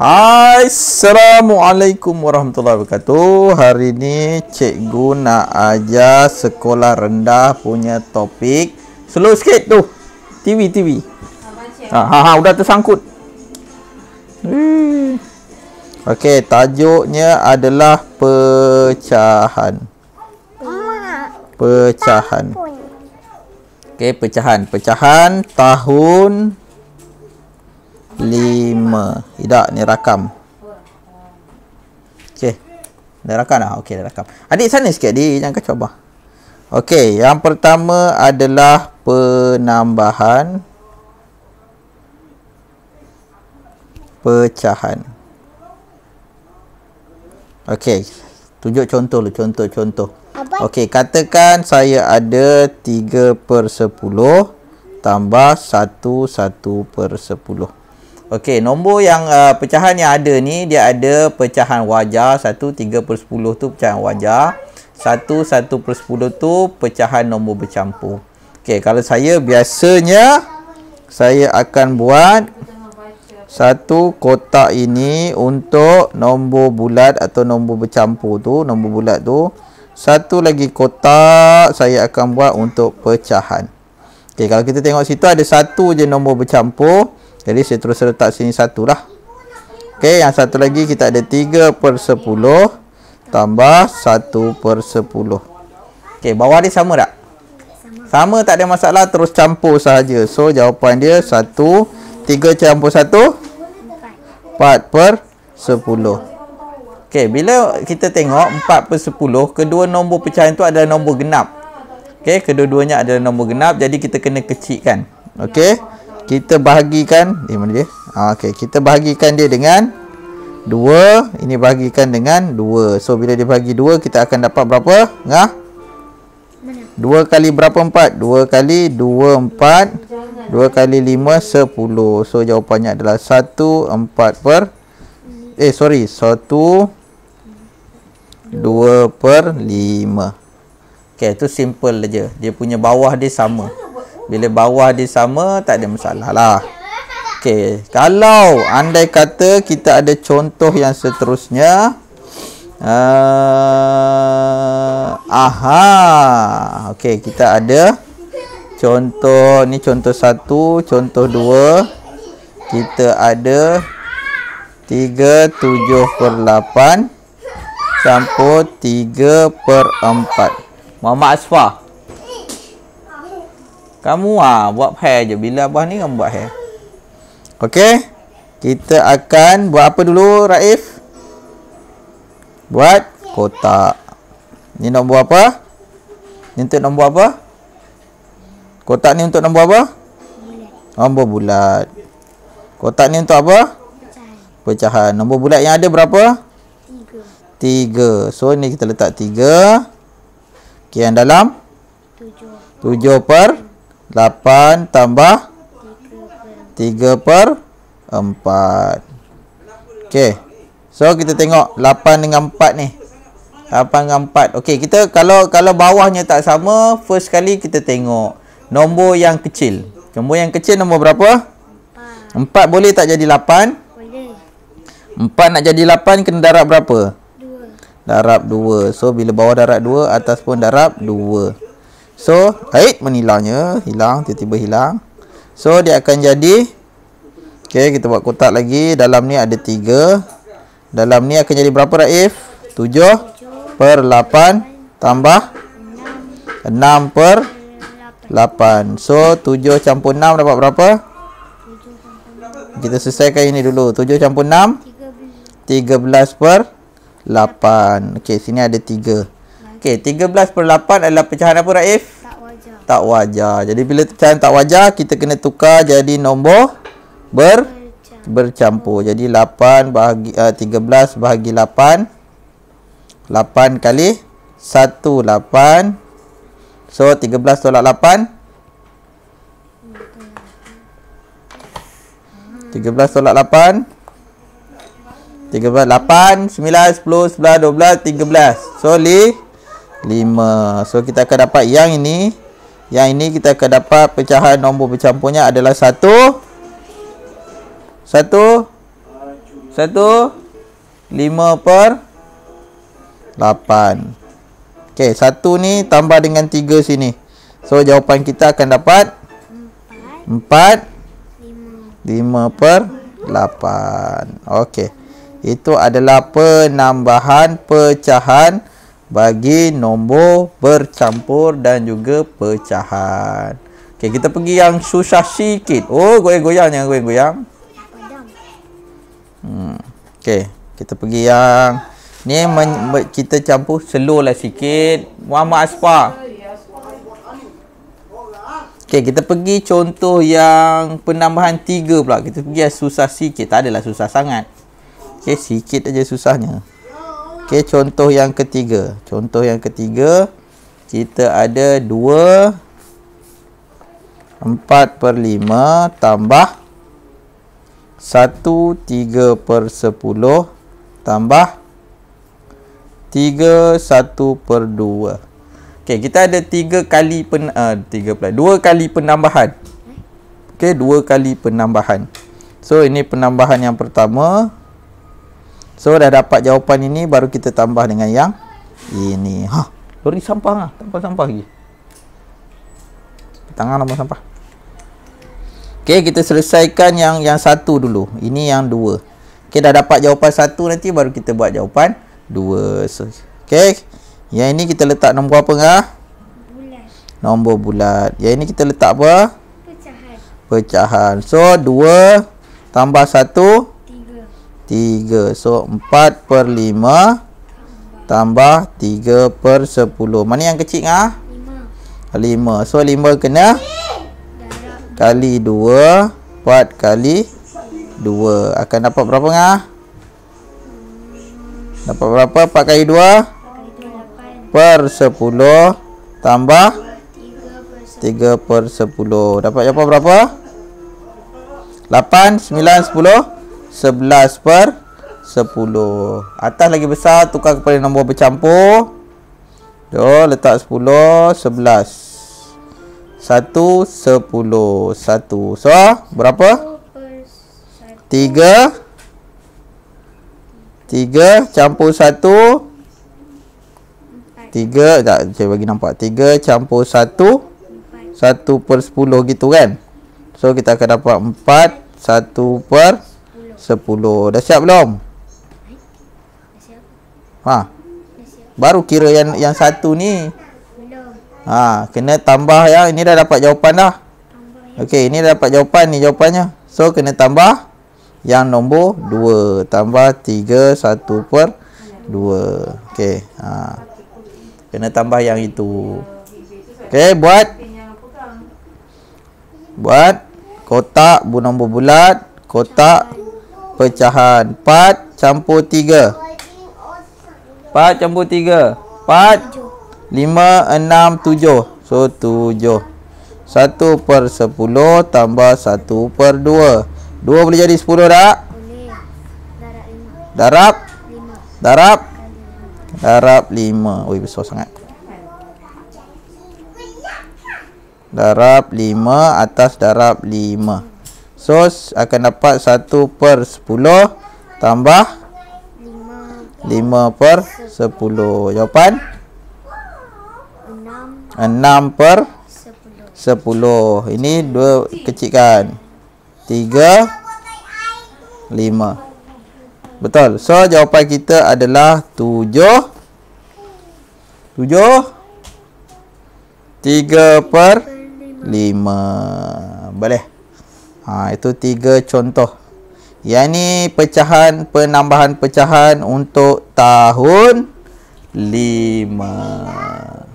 Hai, Assalamualaikum warahmatullahi wabarakatuh. Hari ini cikgu nak ajar sekolah rendah punya topik. Slow sikit tu. TV, TV. Abang cik. Ha, ha, ha, udah tersangkut. Hmm. Okey, tajuknya adalah pecahan. Pecahan. Okey, pecahan. Pecahan tahun lima tidak ni rakam okey dah rakam dah okey dah rakam adik sana sikit adik jangan kacau abah okey yang pertama adalah penambahan pecahan okey tunjuk contoh lah contoh contoh okey katakan saya ada 3 per 10 tambah 1 1 per 10 Okey, nombor yang uh, pecahan yang ada ni dia ada pecahan wajar 1 3 10 tu pecahan wajar. 1 1 10 tu pecahan nombor bercampur. Okey, kalau saya biasanya saya akan buat satu kotak ini untuk nombor bulat atau nombor bercampur tu, nombor bulat tu. Satu lagi kotak saya akan buat untuk pecahan. Okey, kalau kita tengok situ ada satu je nombor bercampur. Jadi saya terus letak sini satu lah. Okey, yang satu lagi kita ada 3 per 10 tambah 1 per 10. Okey, bawah dia sama tak? Sama. tak ada masalah, terus campur sahaja. So, jawapan dia 1, 3 campur 1, 4 per 10. Okey, bila kita tengok 4 per 10, kedua nombor pecahan tu adalah nombor genap. Okey, kedua-duanya adalah nombor genap, jadi kita kena kecilkan. Okey kita bahagikan eh, mana dia ha, okey kita bahagikan dia dengan 2 ini bahagikan dengan 2 so bila dia bagi 2 kita akan dapat berapa ngah 2 kali berapa 4 2 kali 2 4 2 kali 5 10 so jawapannya adalah 1 4 per eh sorry 1 2 per 5 okey itu simple aja dia punya bawah dia sama bila bawah dia sama tak ada masalah lah Okey, kalau andai kata kita ada contoh yang seterusnya uh, Aha Okey, kita ada Contoh, ni contoh satu Contoh dua Kita ada Tiga, tujuh per lapan Campur tiga per empat Mama Asfah kamu ah buat hair je. Bila abah ni kamu buat hair. Okey. Kita akan buat apa dulu Raif? Buat kotak. Ni nombor apa? Ni untuk nombor apa? Kotak ni untuk nombor apa? Nombor bulat. Kotak ni untuk apa? Pecahan. Nombor bulat yang ada berapa? Tiga. Tiga. So ni kita letak tiga. Okey yang dalam? Tujuh. Tujuh per? Tujuh. Lapan tambah tiga per empat. Ok So kita tengok lapan dengan empat ni Lapan dengan empat. Ok kita kalau kalau bawahnya tak sama First kali kita tengok Nombor yang kecil Nombor yang kecil nombor berapa? Empat. Empat boleh tak jadi lapan? Boleh Empat nak jadi lapan kena darab berapa? Dua. Darab dua. So bila bawah darab dua, Atas pun darab dua. So, haid menilangnya Hilang, tiba-tiba hilang So, dia akan jadi okay, kita buat kotak lagi Dalam ni ada tiga. Dalam ni akan jadi berapa Raif? Tujuh per lapan Tambah enam per lapan. So, tujuh campur enam dapat berapa? Kita selesaikan ini dulu Tujuh campur enam, tiga belas per lapan. Okay, sini ada tiga. Okay, tiga belas per lapan adalah pecahan apa Raif? 13 tak wajar. Jadi bila time tak wajar, kita kena tukar jadi nombor ber bercampur. Jadi 8 bahagi uh, eh, 13 bahagi 8 8 kali 1 8 So 13 tolak 8 13 tolak 8 13 8 9 10 11 12 13 So li 5 So kita akan dapat yang ini yang ini kita akan dapat pecahan nombor bercampurnya adalah 1 1 1 5 5 8 Okey, satu ni tambah dengan tiga sini So, jawapan kita akan dapat 4 5 5 per 8 Okey Itu adalah penambahan Pecahan bagi nombor bercampur dan juga pecahan. Okey, kita pergi yang susah sikit. Oh, goyang-goyang jangan goyang-goyang. Hmm. Okey, kita pergi yang ni kita campur slow lah sikit. Muhammad Aspa. Okey, kita pergi contoh yang penambahan tiga. pula. Kita pergi yang susah sikit. Tak adalah susah sangat. Okey, sikit aja susahnya. Okey, contoh yang ketiga. Contoh yang ketiga kita ada 2 4 per 5 tambah 1 3 per 10 tambah 3 1 per 2. Okey, kita ada 3 kali pen, uh, eh, 3 pula, 2 kali penambahan. Okey, 2 kali penambahan. So, ini penambahan yang pertama. So dah dapat jawapan ini baru kita tambah dengan yang ini. Ha, lori sampah ah, ha. tambah sampah lagi. Tangan nombor sampah. Okey, kita selesaikan yang yang satu dulu. Ini yang dua. Okey, dah dapat jawapan satu nanti baru kita buat jawapan dua. So, Okey. Yang ini kita letak nombor apa ngah? Bulat. Nombor bulat. Yang ini kita letak apa? Pecahan. Pecahan. So, dua tambah satu. 3 So 4 per 5 Tambah 3 per 10 Mana yang kecil ngah? 5 5 So 5 kena Kali 2 4 kali 2 Akan dapat berapa ngah? Dapat berapa? 4 kali 2 Per 10 Tambah 3 per 10 Dapat berapa berapa? 8, 9, 10 10 11 per 10 Atas lagi besar Tukar kepada nombor bercampur Jom letak 10 11 1 10 1 So berapa? 3 3 campur 1 tiga tak saya bagi nampak tiga campur satu satu per sepuluh gitu kan So kita akan dapat 4 1 per Sepuluh Dah siap belum? Dah Ha Baru kira yang yang satu ni Belum Ha Kena tambah ya Ini dah dapat jawapan dah Okey, ini dah dapat jawapan ni jawapannya So kena tambah Yang nombor dua Tambah tiga Satu per Dua Okey Ha Kena tambah yang itu Okey buat Buat Kotak bu nombor bulat Kotak pecahan 4 campur 3 4 campur 3 4 5 6 7 so tujuh, satu per sepuluh tambah satu per dua, dua boleh jadi sepuluh tak? darab darab darab lima. oi besar sangat darab lima atas darab lima. So akan dapat 1 per 10 Tambah 5 per 10 Jawapan 6 per 10 Ini 2 kecilkan 3 5 Betul So jawapan kita adalah 7 7 3 per 5 Boleh ha, itu tiga contoh yang ini pecahan penambahan pecahan untuk tahun lima